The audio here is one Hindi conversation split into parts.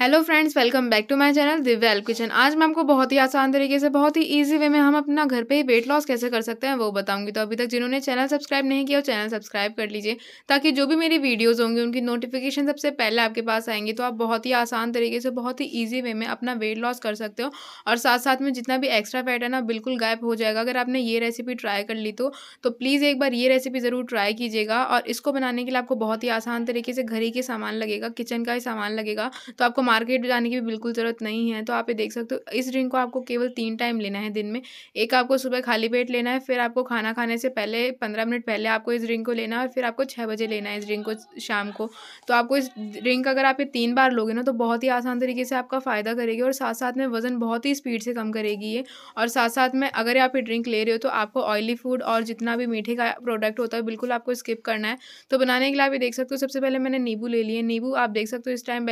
hello friends welcome back to my channel दिव्याल किचन आज मैं आपको बहुत ही आसान तरीके से बहुत ही इजी वे में हम अपना घर पे ही वेट लॉस कैसे कर सकते हैं वो बताऊंगी तो अभी तक जिन्होंने चैनल सब्सक्राइब नहीं किया वो चैनल सब्सक्राइब कर लीजिए ताकि जो भी मेरी वीडियोस होंगी उनकी नोटिफिकेशन सबसे पहले आपके पास आएंगी तो आप बहुत ही आसान तरीके से बहुत ही ईजी वे में अपना वेट लॉस कर सकते हो और साथ साथ में जितना भी एक्स्ट्रा फैट है ना बिल्कुल गायब हो जाएगा अगर आपने ये रेसिपी ट्राई कर ली तो प्लीज़ तो एक बार ये रेसिपी ज़रूर ट्राई कीजिएगा और इसको बनाने के लिए आपको बहुत ही आसान तरीके से घर ही के सामान लगेगा किचन का ही सामान लगेगा तो आपको मार्केट जाने की भी बिल्कुल ज़रूरत नहीं है तो आप ये देख सकते हो इस ड्रिंक को आपको केवल तीन टाइम लेना है दिन में एक आपको सुबह खाली पेट लेना है फिर आपको खाना खाने से पहले पंद्रह मिनट पहले आपको इस ड्रिंक को लेना है और फिर आपको छः बजे लेना है इस ड्रिंक को शाम को तो आपको इस ड्रिंक अगर आप ये तीन बार लोगे ना तो बहुत ही आसान तरीके से आपका फ़ायदा करेगी और साथ साथ में वज़न बहुत ही स्पीड से कम करेगी ये और साथ साथ में अगर आप ये ड्रिंक ले रहे हो तो आपको ऑयली फूड और जितना भी मीठे का प्रोडक्ट होता है बिल्कुल आपको स्किप करना है तो बनाने के लिए आप ये देख सकते हो सबसे पहले मैंने नींबू ले लिए नींबू आप देख सकते हो इस टाइम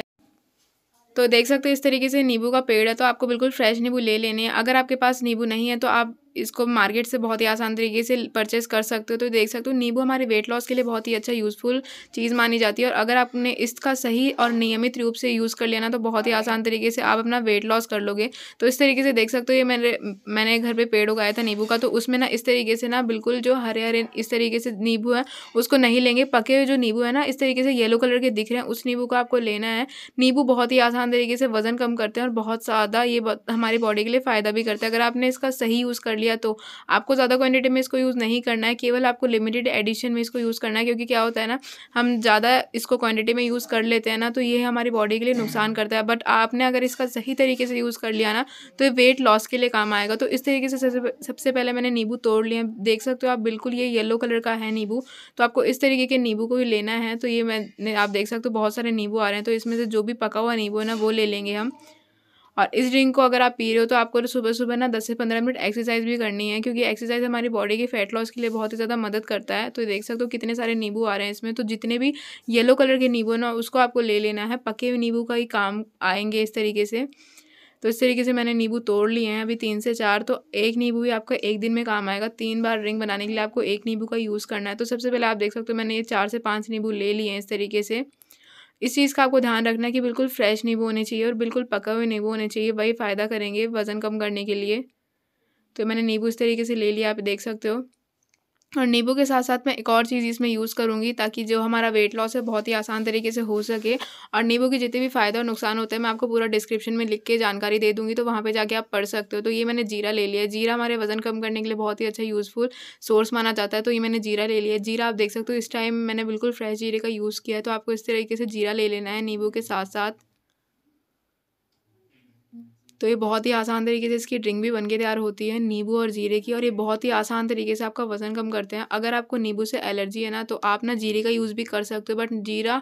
तो देख सकते हो इस तरीके से नींबू का पेड़ है तो आपको बिल्कुल फ्रेश नींबू ले लेने हैं अगर आपके पास नींबू नहीं है तो आप इसको मार्केट से बहुत ही आसान तरीके से परचेस कर सकते हो तो देख सकते हो नींबू हमारे वेट लॉस के लिए बहुत ही अच्छा यूज़फुल चीज़ मानी जाती है और अगर आपने इसका सही और नियमित रूप से यूज़ कर लेना तो बहुत ही आसान तरीके से आप अपना वेट लॉस कर लोगे तो इस तरीके से देख सकते हो ये मैंने मैंने घर पर पेड़ उगाया था नींबू का तो उसमें ना इस तरीके से ना बिल्कुल जो हरे हरे इस तरीके से नींबू है उसको नहीं लेंगे पके हुए जो नींबू है ना इस तरीके से येलो कलर के दिख रहे हैं उस नींबू को आपको लेना है नींबू बहुत ही आसान तरीके से वजन कम करते हैं और बहुत ज़्यादा ये हमारी बॉडी के लिए फ़ायदा भी करते हैं अगर आपने इसका सही यूज़ कर लिया लिया तो आपको ज़्यादा क्वान्टिटी में इसको यूज़ नहीं करना है केवल आपको लिमिटेड एडिशन में इसको यूज़ करना है क्योंकि क्या होता है ना हम ज़्यादा इसको क्वान्टिटी में यूज़ कर लेते हैं ना तो ये हमारी बॉडी के लिए नुकसान करता है बट आपने अगर इसका सही तरीके से यूज़ कर लिया ना तो ये वेट लॉस के लिए काम आएगा तो इस तरीके से सबसे पहले मैंने नींबू तोड़ लिया देख सकते हो आप बिल्कुल ये येलो कलर का है नींबू तो आपको इस तरीके के नींबू को भी लेना है तो ये मैं आप देख सकते हो बहुत सारे नींबू आ रहे हैं तो इसमें से जो भी पका हुआ नींबू है ना वो ले लेंगे हम और इस ड्रिंक को अगर आप पी रहे हो तो आपको तो सुबह सुबह ना दस से पंद्रह मिनट एक्सरसाइज भी करनी है क्योंकि एक्सरसाइज हमारी बॉडी के फैट लॉस के लिए बहुत ही ज़्यादा मदद करता है तो देख सकते हो कितने सारे नींबू आ रहे हैं इसमें तो जितने भी येलो कलर के नींबू ना उसको आपको ले लेना है पके हुए नींबू का ही काम आएंगे इस तरीके से तो इस तरीके से मैंने नींबू तोड़ लिए हैं अभी तीन से चार तो एक नींबू भी आपका एक दिन में काम आएगा तीन बार रिंग बनाने के लिए आपको एक नींबू का यूज़ करना है तो सबसे पहले आप देख सकते हो मैंने ये चार से पाँच नींबू ले लिए हैं इस तरीके से इस चीज़ का आपको ध्यान रखना है कि बिल्कुल फ्रेश नींबू होने चाहिए और बिल्कुल पके हुए नींबू होने चाहिए वही फ़ायदा करेंगे वज़न कम करने के लिए तो मैंने नींबू इस तरीके से ले लिया आप देख सकते हो और नींबू के साथ साथ मैं एक और चीज़ इसमें यूज़ करूँगी ताकि जो हमारा वेट लॉस है बहुत ही आसान तरीके से हो सके और नींबू के जितने भी फ़ायदे और नुकसान होते हैं मैं आपको पूरा डिस्क्रिप्शन में लिख के जानकारी दे दूँगी तो वहाँ पे जाके आप पढ़ सकते हो तो ये मैंने जीरा ले लिया जीरा हमारे वजन कम करने के लिए बहुत ही अच्छा यूज़फुल सोर्स माना जाता है तो ये मैंने जीरा ले लिया जीरा आप देख सकते हो इस टाइम मैंने बिल्कुल फ्रेश जीरे का यूज़ किया है तो आपको इस तरीके से जीरा ले लेना है नींबू के साथ साथ तो ये बहुत ही आसान तरीके से इसकी ड्रिंक भी बन के तैयार होती है नींबू और जीरे की और ये बहुत ही आसान तरीके से आपका वज़न कम करते हैं अगर आपको नींबू से एलर्जी है ना तो आप ना जीरे का यूज़ भी कर सकते हो बट जीरा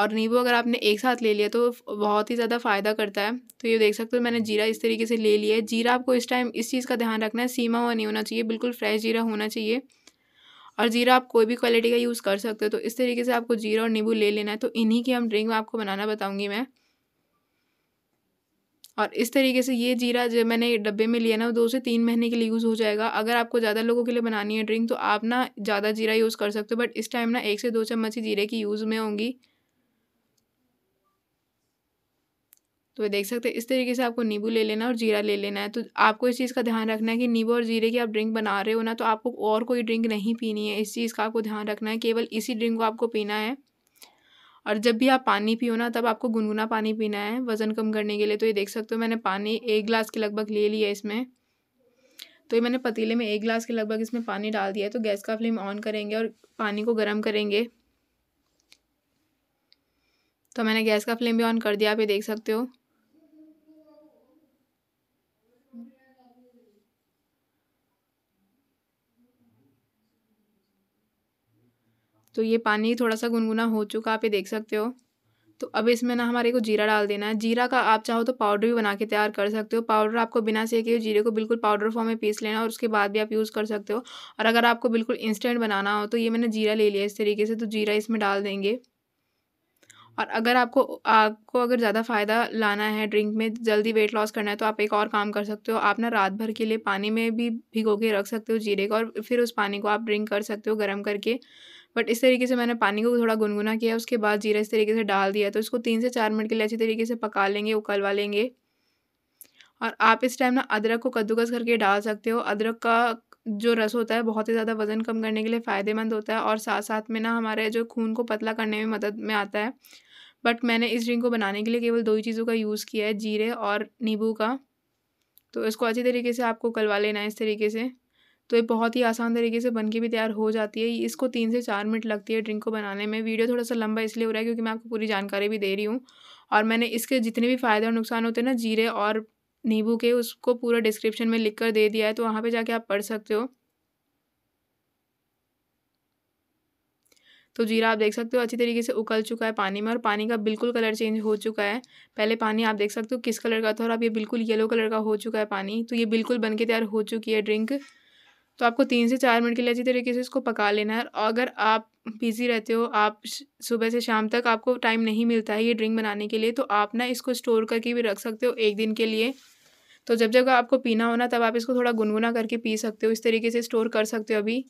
और नींबू अगर आपने एक साथ ले लिया तो बहुत ही ज़्यादा फ़ायदा करता है तो ये देख सकते हो मैंने जीरा इस तरीके से ले लिया है जीरा आपको इस टाइम इस चीज़ का ध्यान रखना है सीमा हुआ नहीं होना चाहिए बिल्कुल फ्रेश जीरा होना चाहिए और जीरा आप कोई भी क्वालिटी का यूज़ कर सकते हो तो इस तरीके से आपको जीरा और नींबू ले लेना है तो इन्हीं की हम ड्रिंक आपको बनाना बताऊँगी मैं और इस तरीके से ये जीरा जो मैंने डब्बे में लिया ना दो से तीन महीने के लिए यूज़ हो जाएगा अगर आपको ज़्यादा लोगों के लिए बनानी है ड्रिंक तो आप ना ज़्यादा जीरा यूज़ कर सकते हो बट इस टाइम ना एक से दो चम्मच ही जीरे की यूज़ में होंगी तो ये देख सकते हैं इस तरीके से आपको नींबू ले लेना और जीरा ले लेना है तो आपको इस चीज़ का ध्यान रखना है कि नींबू और जीरे की आप ड्रिंक बना रहे हो ना तो आपको और कोई ड्रिंक नहीं पीनी है इस चीज़ का आपको ध्यान रखना है केवल इसी ड्रिंक को आपको पीना है और जब भी आप पानी पियो ना तब आपको गुनगुना पानी पीना है वज़न कम करने के लिए तो ये देख सकते हो मैंने पानी एक गिलास के लगभग ले लिया इसमें तो ये मैंने पतीले में एक गिलास के लगभग इसमें पानी डाल दिया है तो गैस का फ्लेम ऑन करेंगे और पानी को गर्म करेंगे तो मैंने गैस का फ्लेम भी ऑन कर दिया आप ये देख सकते हो तो ये पानी थोड़ा सा गुनगुना हो चुका आप ये देख सकते हो तो अब इसमें ना हमारे को जीरा डाल देना है जीरा का आप चाहो तो पाउडर भी बना के तैयार कर सकते हो पाउडर आपको बिना सेके हुए जीरे को बिल्कुल पाउडर फॉर्म में पीस लेना और उसके बाद भी आप यूज़ कर सकते हो और अगर आपको बिल्कुल इंस्टेंट बनाना हो तो ये मैंने जीरा ले लिया इस तरीके से तो जीरा इसमें डाल देंगे और अगर आपको आपको अगर ज़्यादा फ़ायदा लाना है ड्रिंक में जल्दी वेट लॉस करना है तो आप एक और काम कर सकते हो आप ना रात भर के लिए पानी में भी भिगो के रख सकते हो जीरे को और फिर उस पानी को आप ड्रिंक कर सकते हो गर्म करके बट इस तरीके से मैंने पानी को थोड़ा गुनगुना किया उसके बाद जीरा इस तरीके से डाल दिया तो इसको तीन से चार मिनट के लिए अच्छी तरीके से पका लेंगे उकलवा लेंगे और आप इस टाइम ना अदरक को कद्दूकस करके डाल सकते हो अदरक का जो रस होता है बहुत ही ज़्यादा वज़न कम करने के लिए फ़ायदेमंद होता है और साथ साथ में ना हमारे जो खून को पतला करने में मदद में आता है बट मैंने इस ड्रिंक को बनाने के लिए केवल दो ही चीज़ों का यूज़ किया है जीरे और नींबू का तो इसको अच्छी तरीके से आपको कलवा लेना है इस तरीके से तो ये बहुत ही आसान तरीके से बन के भी तैयार हो जाती है इसको तीन से चार मिनट लगती है ड्रिंक को बनाने में वीडियो थोड़ा सा लंबा इसलिए हो रहा है क्योंकि मैं आपको पूरी जानकारी भी दे रही हूँ और मैंने इसके जितने भी फ़ायदे और नुकसान होते हैं ना जीरे और नींबू के उसको पूरा डिस्क्रिप्शन में लिख कर दे दिया है तो वहाँ पर जाके आप पढ़ सकते हो तो जीरा आप देख सकते हो अच्छी तरीके से उकल चुका है पानी में और पानी का बिल्कुल कलर चेंज हो चुका है पहले पानी आप देख सकते हो किस कलर का था और अब ये बिल्कुल येलो कलर का हो चुका है पानी तो ये बिल्कुल बन के तैयार हो चुकी है ड्रिंक तो आपको तीन से चार मिनट के लिए अच्छी तरीके से इसको पका लेना है और अगर आप बिज़ी रहते हो आप सुबह से शाम तक आपको टाइम नहीं मिलता है ये ड्रिंक बनाने के लिए तो आप ना इसको स्टोर करके भी रख सकते हो एक दिन के लिए तो जब जब आपको पीना होना तब आप इसको थोड़ा गुनगुना करके पी सकते हो इस तरीके से स्टोर कर सकते हो अभी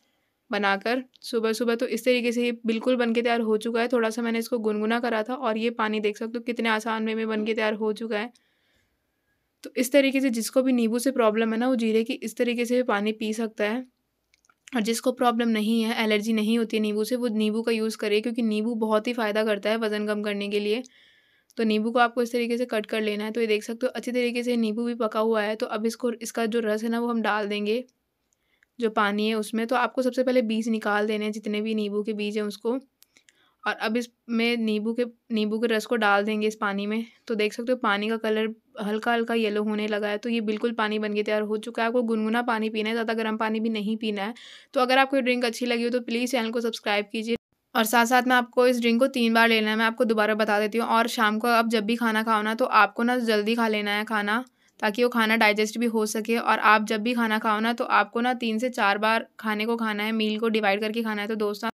बनाकर सुबह सुबह तो इस तरीके से ये बिल्कुल बन के तैयार हो चुका है थोड़ा सा मैंने इसको गुनगुना करा था और ये पानी देख सकते हो कितने आसान वे में बन के तैयार हो चुका है तो इस तरीके से जिसको भी नींबू से प्रॉब्लम है ना वो जीरे की इस तरीके से पानी पी सकता है और जिसको प्रॉब्लम नहीं है एलर्जी नहीं होती नींबू से वो नींबू का यूज़ करे क्योंकि नींबू बहुत ही फ़ायदा करता है वज़न कम करने के लिए तो नींबू को आपको इस तरीके से कट कर लेना है तो ये देख सकते हो अच्छी तरीके से नींबू भी पका हुआ है तो अब इसको इसका जो रस है ना वो हम डाल देंगे जो पानी है उसमें तो आपको सबसे पहले बीज निकाल देने हैं जितने भी नींबू के बीज हैं उसको और अब इसमें नींबू के नींबू के रस को डाल देंगे इस पानी में तो देख सकते हो पानी का कलर हल्का हल्का येलो होने लगा है तो ये बिल्कुल पानी बन के तैयार हो चुका है आपको गुनगुना पानी पीना है ज़्यादा गर्म पानी भी नहीं पीना है तो अगर आपको ड्रिंक अच्छी लगी हो तो प्लीज़ चैनल को सब्सक्राइब कीजिए और साथ साथ में आपको इस ड्रिंक को तीन बार लेना है मैं आपको दोबारा बता देती हूँ और शाम को आप जब भी खाना खाओ ना तो आपको ना जल्दी खा लेना है खाना ताकि वो खाना डाइजेस्ट भी हो सके और आप जब भी खाना खाओ ना तो आपको ना तीन से चार बार खाने को खाना है मील को डिवाइड करके खाना है तो दोस्तों